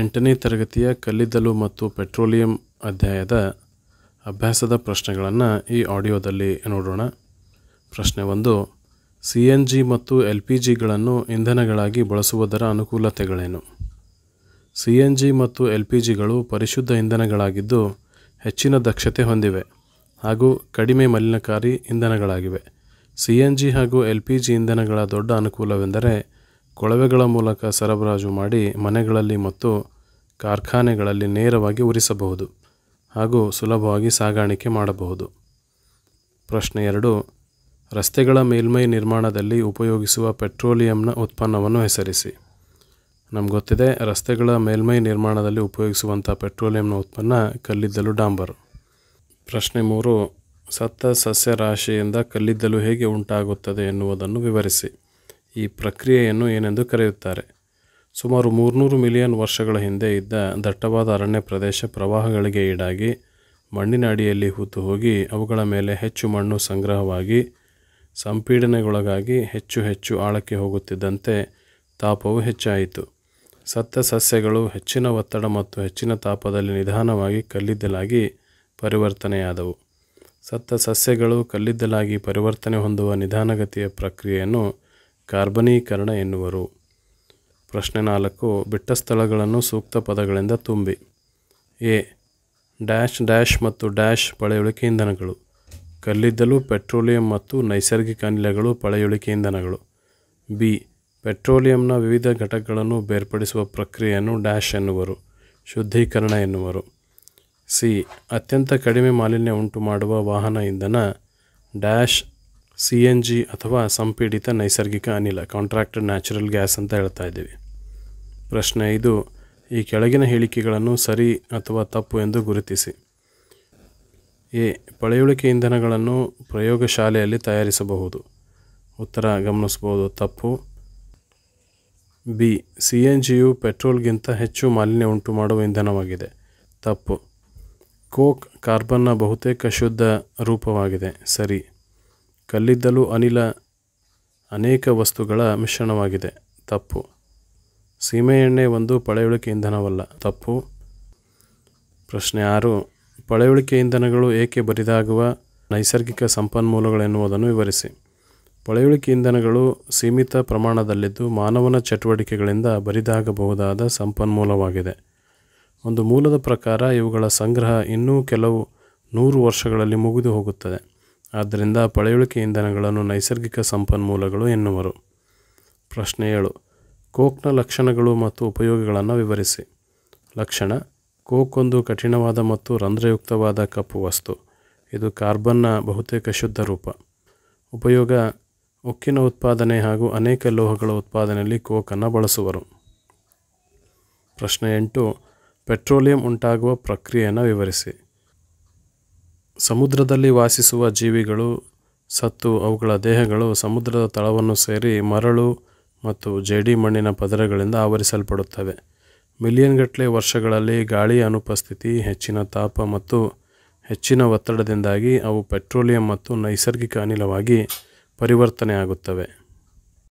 ಎಂಟನೇ ತರಗತಿಯ ಕಲ್ಲಿದ್ದಲು ಮತ್ತು ಪೆಟ್ರೋಲಿಯಂ ಅಧ್ಯಾಯದ ಅಭ್ಯಾಸದ ಪ್ರಶ್ನೆಗಳನ್ನು ಈ ಆಡಿಯೋದಲ್ಲಿ ನೋಡೋಣ ಪ್ರಶ್ನೆ ಒಂದು ಸಿ ಎನ್ ಜಿ ಮತ್ತು ಎಲ್ ಪಿ ಜಿಗಳನ್ನು ಇಂಧನಗಳಾಗಿ ಬಳಸುವುದರ ಅನುಕೂಲತೆಗಳೇನು ಸಿ ಎನ್ ಜಿ ಮತ್ತು ಎಲ್ ಪಿ ಜಿಗಳು ಪರಿಶುದ್ಧ ಇಂಧನಗಳಾಗಿದ್ದು ಹೆಚ್ಚಿನ ದಕ್ಷತೆ ಹೊಂದಿವೆ ಹಾಗೂ ಕಡಿಮೆ ಮಲಿನಕಾರಿ ಇಂಧನಗಳಾಗಿವೆ ಸಿ ಎನ್ ಜಿ ಹಾಗೂ ಎಲ್ ಪಿ ಜಿ ಇಂಧನಗಳ ದೊಡ್ಡ ಅನುಕೂಲವೆಂದರೆ ಕೊಳವೆಗಳ ಮೂಲಕ ಸರಬರಾಜು ಮಾಡಿ ಮನೆಗಳಲ್ಲಿ ಮತ್ತು ಕಾರ್ಖಾನೆಗಳಲ್ಲಿ ನೇರವಾಗಿ ಉರಿಸಬಹುದು ಹಾಗೂ ಸುಲಭವಾಗಿ ಸಾಗಾಣಿಕೆ ಮಾಡಬಹುದು ಪ್ರಶ್ನೆ ಎರಡು ರಸ್ತೆಗಳ ಮೇಲ್ಮೈ ನಿರ್ಮಾಣದಲ್ಲಿ ಉಪಯೋಗಿಸುವ ಪೆಟ್ರೋಲಿಯಂನ ಉತ್ಪನ್ನವನ್ನು ಹೆಸರಿಸಿ ನಮ್ಗೆ ಗೊತ್ತಿದೆ ರಸ್ತೆಗಳ ಮೇಲ್ಮೈ ನಿರ್ಮಾಣದಲ್ಲಿ ಉಪಯೋಗಿಸುವಂಥ ಪೆಟ್ರೋಲಿಯಂನ ಉತ್ಪನ್ನ ಕಲ್ಲಿದ್ದಲು ಡಾಂಬರು ಪ್ರಶ್ನೆ ಮೂರು ಸತ್ತ ಸಸ್ಯ ರಾಶಿಯಿಂದ ಕಲ್ಲಿದ್ದಲು ಹೇಗೆ ಉಂಟಾಗುತ್ತದೆ ಎನ್ನುವುದನ್ನು ವಿವರಿಸಿ ಈ ಪ್ರಕ್ರಿಯೆಯನ್ನು ಏನೆಂದು ಕರೆಯುತ್ತಾರೆ ಸುಮಾರು ಮೂರುನೂರು ಮಿಲಿಯನ್ ವರ್ಷಗಳ ಹಿಂದೆ ಇದ್ದ ದಟ್ಟವಾದ ಅರಣ್ಯ ಪ್ರದೇಶ ಪ್ರವಾಹಗಳಿಗೆ ಈಡಾಗಿ ಮಣ್ಣಿನ ಅಡಿಯಲ್ಲಿ ಹೂತು ಹೋಗಿ ಅವುಗಳ ಮೇಲೆ ಹೆಚ್ಚು ಮಣ್ಣು ಸಂಗ್ರಹವಾಗಿ ಸಂಪೀಡನೆಗೊಳಗಾಗಿ ಹೆಚ್ಚು ಹೆಚ್ಚು ಆಳಕ್ಕೆ ಹೋಗುತ್ತಿದ್ದಂತೆ ತಾಪವು ಹೆಚ್ಚಾಯಿತು ಸತ್ತ ಸಸ್ಯಗಳು ಹೆಚ್ಚಿನ ಒತ್ತಡ ಮತ್ತು ಹೆಚ್ಚಿನ ತಾಪದಲ್ಲಿ ನಿಧಾನವಾಗಿ ಕಲ್ಲಿದ್ದಲಾಗಿ ಪರಿವರ್ತನೆಯಾದವು ಸತ್ತ ಸಸ್ಯಗಳು ಕಲ್ಲಿದ್ದಲಾಗಿ ಪರಿವರ್ತನೆ ಹೊಂದುವ ನಿಧಾನಗತಿಯ ಪ್ರಕ್ರಿಯೆಯನ್ನು ಕಾರ್ಬನೀಕರಣ ಎನ್ನುವರು ಪ್ರಶ್ನೆ ನಾಲ್ಕು ಬಿಟ್ಟ ಸ್ಥಳಗಳನ್ನು ಸೂಕ್ತ ಪದಗಳಿಂದ ತುಂಬಿ ಎ ಡ್ಯಾಶ್ ಡ್ಯಾಶ್ ಮತ್ತು ಡ್ಯಾಶ್ ಪಳೆಯುಳಿಕೆ ಇಂಧನಗಳು ಕಲ್ಲಿದ್ದಲು ಪೆಟ್ರೋಲಿಯಂ ಮತ್ತು ನೈಸರ್ಗಿಕ ಅನಿಲಗಳು ಪಳೆಯುಳಿಕೆ ಇಂಧನಗಳು ಬಿ ಪೆಟ್ರೋಲಿಯಂನ ವಿವಿಧ ಘಟಕಗಳನ್ನು ಬೇರ್ಪಡಿಸುವ ಪ್ರಕ್ರಿಯೆಯನ್ನು ಡ್ಯಾಶ್ ಎನ್ನುವರು ಶುದ್ಧೀಕರಣ ಎನ್ನುವರು ಸಿ ಅತ್ಯಂತ ಕಡಿಮೆ ಮಾಲಿನ್ಯ ಉಂಟು ಮಾಡುವ ವಾಹನ ಇಂಧನ ಡ್ಯಾಶ್ ಸಿ ಎನ್ ಜಿ ಅಥವಾ ಸಂಪೀಡಿತ ನೈಸರ್ಗಿಕ ಅನಿಲ ಕಾಂಟ್ರಾಕ್ಟ್ ನ್ಯಾಚುರಲ್ ಗ್ಯಾಸ್ ಅಂತ ಹೇಳ್ತಾ ಇದ್ದೀವಿ ಪ್ರಶ್ನೆ ಇದು ಈ ಕೆಳಗಿನ ಹೇಳಿಕೆಗಳನ್ನು ಸರಿ ಅಥವಾ ತಪ್ಪು ಎಂದು ಗುರುತಿಸಿ ಎ ಪಳೆಯುಳಿಕೆ ಇಂಧನಗಳನ್ನು ಪ್ರಯೋಗಶಾಲೆಯಲ್ಲಿ ತಯಾರಿಸಬಹುದು ಉತ್ತರ ಗಮನಿಸಬಹುದು ತಪ್ಪು ಬಿ ಸಿ ಎನ್ ಜಿಯು ಪೆಟ್ರೋಲ್ಗಿಂತ ಹೆಚ್ಚು ಮಾಲಿನ್ಯ ಉಂಟು ಮಾಡುವ ಇಂಧನವಾಗಿದೆ ತಪ್ಪು ಕೋಕ್ ಕಾರ್ಬನ್ನ ಬಹುತೇಕ ಶುದ್ಧ ರೂಪವಾಗಿದೆ ಸರಿ ಕಲ್ಲಿದ್ದಲು ಅನಿಲ ಅನೇಕ ವಸ್ತುಗಳ ಮಿಶ್ರಣವಾಗಿದೆ ತಪ್ಪು ಸೀಮೆಎಣ್ಣೆ ಒಂದು ಪಳೆಯುಳಿಕೆ ಇಂಧನವಲ್ಲ ತಪ್ಪು ಪ್ರಶ್ನೆ ಆರು ಪಳೆಯುಳಿಕೆ ಇಂಧನಗಳು ಏಕೆ ಬರಿದಾಗುವ ನೈಸರ್ಗಿಕ ಸಂಪನ್ಮೂಲಗಳೆನ್ನುವುದನ್ನು ವಿವರಿಸಿ ಪಳೆಯುಳಿಕೆ ಇಂಧನಗಳು ಸೀಮಿತ ಪ್ರಮಾಣದಲ್ಲಿದ್ದು ಮಾನವನ ಚಟುವಟಿಕೆಗಳಿಂದ ಬರಿದಾಗಬಹುದಾದ ಸಂಪನ್ಮೂಲವಾಗಿದೆ ಒಂದು ಮೂಲದ ಪ್ರಕಾರ ಇವುಗಳ ಸಂಗ್ರಹ ಇನ್ನೂ ಕೆಲವು ನೂರು ವರ್ಷಗಳಲ್ಲಿ ಮುಗಿದು ಹೋಗುತ್ತದೆ ಆದ್ದರಿಂದ ಪಳೆಯುಳಿಕೆ ಇಂಧನಗಳನ್ನು ನೈಸರ್ಗಿಕ ಸಂಪನ್ಮೂಲಗಳು ಎನ್ನುವರು ಪ್ರಶ್ನೆ ಏಳು ಕೋಕ್ನ ಲಕ್ಷಣಗಳು ಮತ್ತು ಉಪಯೋಗಗಳನ್ನು ವಿವರಿಸಿ ಲಕ್ಷಣ ಕೋಕ್ ಒಂದು ಕಠಿಣವಾದ ಮತ್ತು ರಂಧ್ರಯುಕ್ತವಾದ ಕಪ್ಪು ವಸ್ತು ಇದು ಕಾರ್ಬನ್ನ ಬಹುತೇಕ ಶುದ್ಧ ರೂಪ ಉಪಯೋಗ ಉಕ್ಕಿನ ಉತ್ಪಾದನೆ ಹಾಗೂ ಅನೇಕ ಲೋಹಗಳ ಉತ್ಪಾದನೆಯಲ್ಲಿ ಕೋಕನ್ನು ಬಳಸುವರು ಪ್ರಶ್ನೆ ಎಂಟು ಪೆಟ್ರೋಲಿಯಂ ಉಂಟಾಗುವ ಪ್ರಕ್ರಿಯೆಯನ್ನು ವಿವರಿಸಿ ಸಮುದ್ರದಲ್ಲಿ ವಾಸಿಸುವ ಜೀವಿಗಳು ಸತ್ತು ಅವುಗಳ ದೇಹಗಳು ಸಮುದ್ರದ ತಳವನ್ನು ಸೇರಿ ಮರಳು ಮತ್ತು ಜೇಡಿ ಮಣ್ಣಿನ ಪದರಗಳಿಂದ ಆವರಿಸಲ್ಪಡುತ್ತವೆ ಮಿಲಿಯನ್ಗಟ್ಟಲೆ ವರ್ಷಗಳಲ್ಲಿ ಗಾಳಿಯ ಅನುಪಸ್ಥಿತಿ ಹೆಚ್ಚಿನ ತಾಪ ಮತ್ತು ಹೆಚ್ಚಿನ ಒತ್ತಡದಿಂದಾಗಿ ಅವು ಪೆಟ್ರೋಲಿಯಂ ಮತ್ತು ನೈಸರ್ಗಿಕ ಅನಿಲವಾಗಿ ಪರಿವರ್ತನೆಯಾಗುತ್ತವೆ